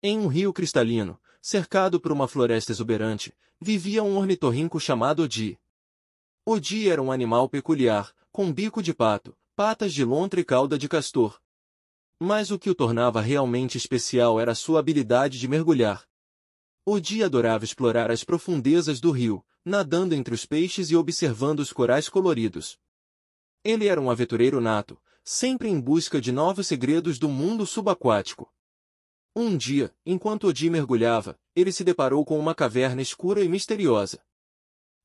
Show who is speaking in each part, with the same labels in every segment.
Speaker 1: Em um rio cristalino, cercado por uma floresta exuberante, vivia um ornitorrinco chamado Odi. Odi era um animal peculiar, com bico de pato, patas de lontra e cauda de castor. Mas o que o tornava realmente especial era sua habilidade de mergulhar. Odi adorava explorar as profundezas do rio, nadando entre os peixes e observando os corais coloridos. Ele era um aventureiro nato, sempre em busca de novos segredos do mundo subaquático. Um dia, enquanto Odi mergulhava, ele se deparou com uma caverna escura e misteriosa.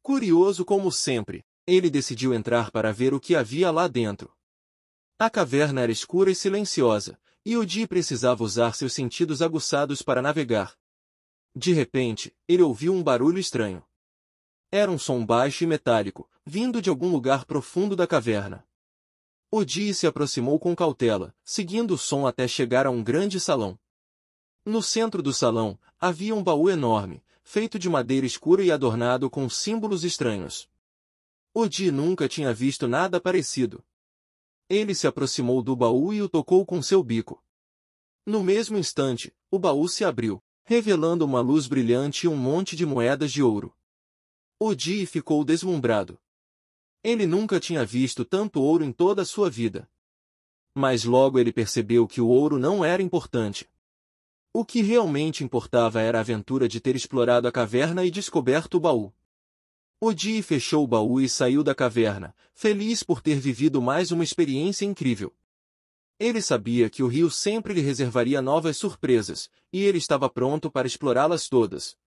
Speaker 1: Curioso como sempre, ele decidiu entrar para ver o que havia lá dentro. A caverna era escura e silenciosa, e Odi precisava usar seus sentidos aguçados para navegar. De repente, ele ouviu um barulho estranho. Era um som baixo e metálico, vindo de algum lugar profundo da caverna. Odi se aproximou com cautela, seguindo o som até chegar a um grande salão. No centro do salão, havia um baú enorme, feito de madeira escura e adornado com símbolos estranhos. Odi nunca tinha visto nada parecido. Ele se aproximou do baú e o tocou com seu bico. No mesmo instante, o baú se abriu, revelando uma luz brilhante e um monte de moedas de ouro. Odi ficou deslumbrado. Ele nunca tinha visto tanto ouro em toda a sua vida. Mas logo ele percebeu que o ouro não era importante. O que realmente importava era a aventura de ter explorado a caverna e descoberto o baú. Odie fechou o baú e saiu da caverna, feliz por ter vivido mais uma experiência incrível. Ele sabia que o rio sempre lhe reservaria novas surpresas, e ele estava pronto para explorá-las todas.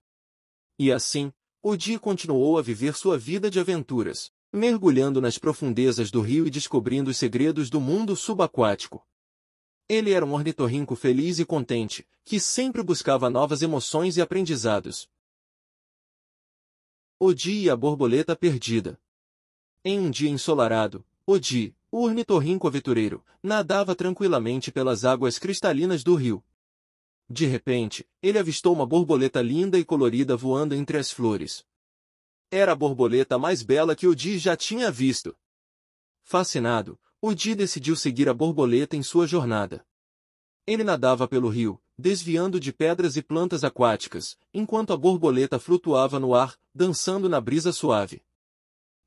Speaker 1: E assim, Odie continuou a viver sua vida de aventuras, mergulhando nas profundezas do rio e descobrindo os segredos do mundo subaquático. Ele era um ornitorrinco feliz e contente, que sempre buscava novas emoções e aprendizados. Odi e a borboleta perdida. Em um dia ensolarado, Odi, o ornitorrinco aventureiro, nadava tranquilamente pelas águas cristalinas do rio. De repente, ele avistou uma borboleta linda e colorida voando entre as flores. Era a borboleta mais bela que Odi já tinha visto. Fascinado, Ordi decidiu seguir a borboleta em sua jornada. Ele nadava pelo rio, desviando de pedras e plantas aquáticas, enquanto a borboleta flutuava no ar, dançando na brisa suave.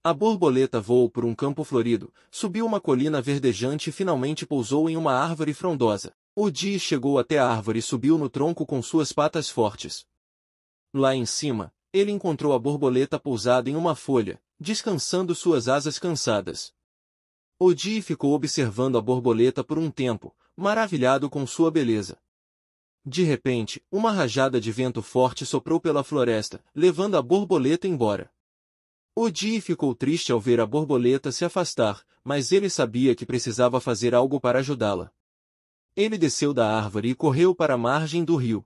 Speaker 1: A borboleta voou por um campo florido, subiu uma colina verdejante e finalmente pousou em uma árvore frondosa. Ordi chegou até a árvore e subiu no tronco com suas patas fortes. Lá em cima, ele encontrou a borboleta pousada em uma folha, descansando suas asas cansadas. Odie ficou observando a borboleta por um tempo, maravilhado com sua beleza. De repente, uma rajada de vento forte soprou pela floresta, levando a borboleta embora. Odie ficou triste ao ver a borboleta se afastar, mas ele sabia que precisava fazer algo para ajudá-la. Ele desceu da árvore e correu para a margem do rio.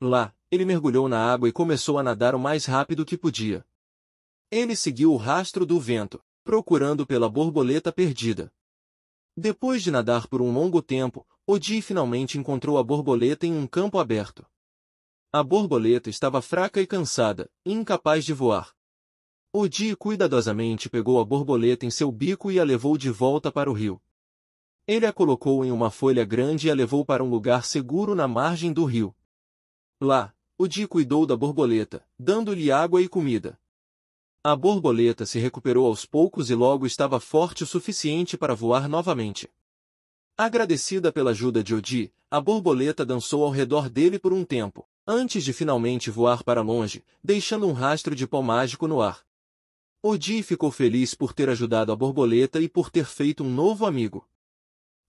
Speaker 1: Lá, ele mergulhou na água e começou a nadar o mais rápido que podia. Ele seguiu o rastro do vento procurando pela borboleta perdida. Depois de nadar por um longo tempo, Odi finalmente encontrou a borboleta em um campo aberto. A borboleta estava fraca e cansada, incapaz de voar. Odi cuidadosamente pegou a borboleta em seu bico e a levou de volta para o rio. Ele a colocou em uma folha grande e a levou para um lugar seguro na margem do rio. Lá, Odi cuidou da borboleta, dando-lhe água e comida. A borboleta se recuperou aos poucos e logo estava forte o suficiente para voar novamente. Agradecida pela ajuda de Odi, a borboleta dançou ao redor dele por um tempo, antes de finalmente voar para longe, deixando um rastro de pó mágico no ar. Odi ficou feliz por ter ajudado a borboleta e por ter feito um novo amigo.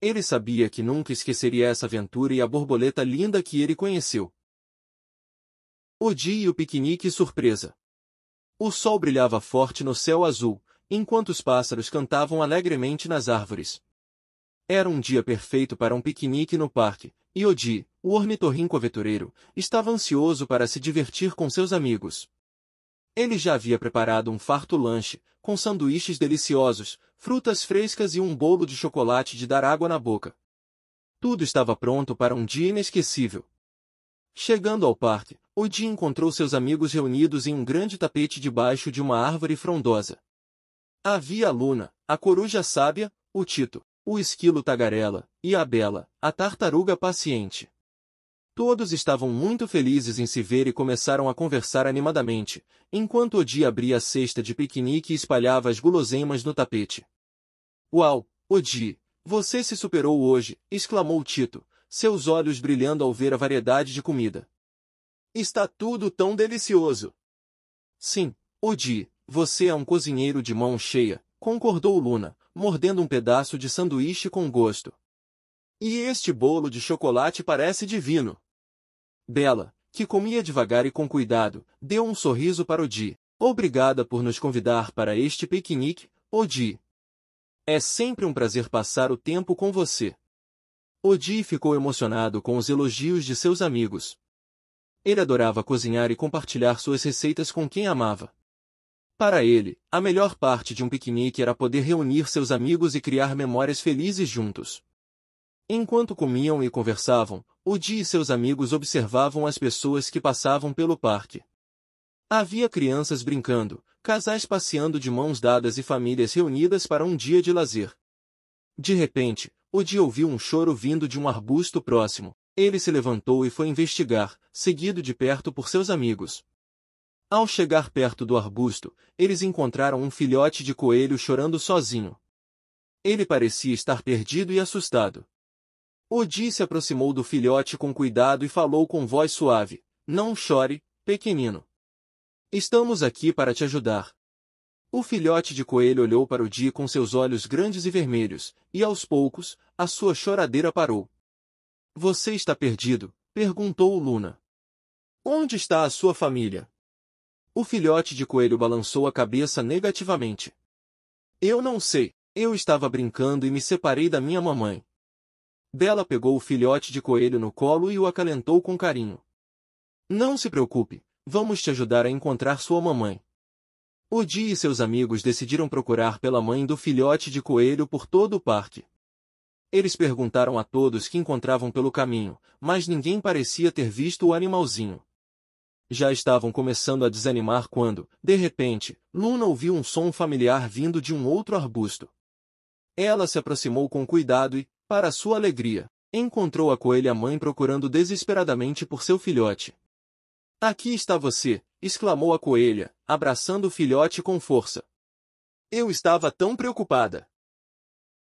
Speaker 1: Ele sabia que nunca esqueceria essa aventura e a borboleta linda que ele conheceu. Odi e o piquenique surpresa. O sol brilhava forte no céu azul, enquanto os pássaros cantavam alegremente nas árvores. Era um dia perfeito para um piquenique no parque, e Odi, o ornitorrinco aventureiro, estava ansioso para se divertir com seus amigos. Ele já havia preparado um farto lanche, com sanduíches deliciosos, frutas frescas e um bolo de chocolate de dar água na boca. Tudo estava pronto para um dia inesquecível. Chegando ao parque, Oidi encontrou seus amigos reunidos em um grande tapete debaixo de uma árvore frondosa. Havia a Luna, a coruja sábia, o Tito, o esquilo tagarela, e a Bela, a tartaruga paciente. Todos estavam muito felizes em se ver e começaram a conversar animadamente, enquanto Odi abria a cesta de piquenique e espalhava as guloseimas no tapete. Uau, Odi, você se superou hoje, exclamou Tito, seus olhos brilhando ao ver a variedade de comida. Está tudo tão delicioso. Sim, Odi, você é um cozinheiro de mão cheia, concordou Luna, mordendo um pedaço de sanduíche com gosto. E este bolo de chocolate parece divino. Bela, que comia devagar e com cuidado, deu um sorriso para Odi. Obrigada por nos convidar para este piquenique, Odi. É sempre um prazer passar o tempo com você. Odi ficou emocionado com os elogios de seus amigos, ele adorava cozinhar e compartilhar suas receitas com quem amava. Para ele, a melhor parte de um piquenique era poder reunir seus amigos e criar memórias felizes juntos. Enquanto comiam e conversavam, Udi e seus amigos observavam as pessoas que passavam pelo parque. Havia crianças brincando, casais passeando de mãos dadas e famílias reunidas para um dia de lazer. De repente, Udi ouviu um choro vindo de um arbusto próximo, ele se levantou e foi investigar, seguido de perto por seus amigos. Ao chegar perto do arbusto, eles encontraram um filhote de coelho chorando sozinho. Ele parecia estar perdido e assustado. Odi se aproximou do filhote com cuidado e falou com voz suave: Não chore, pequenino. Estamos aqui para te ajudar. O filhote de coelho olhou para Odi com seus olhos grandes e vermelhos, e aos poucos, a sua choradeira parou. Você está perdido, perguntou Luna. Onde está a sua família? O filhote de coelho balançou a cabeça negativamente. Eu não sei, eu estava brincando e me separei da minha mamãe. Bela pegou o filhote de coelho no colo e o acalentou com carinho. Não se preocupe, vamos te ajudar a encontrar sua mamãe. Di e seus amigos decidiram procurar pela mãe do filhote de coelho por todo o parque. Eles perguntaram a todos que encontravam pelo caminho, mas ninguém parecia ter visto o animalzinho. Já estavam começando a desanimar quando, de repente, Luna ouviu um som familiar vindo de um outro arbusto. Ela se aproximou com cuidado e, para sua alegria, encontrou a coelha mãe procurando desesperadamente por seu filhote. Aqui está você, exclamou a coelha, abraçando o filhote com força. Eu estava tão preocupada.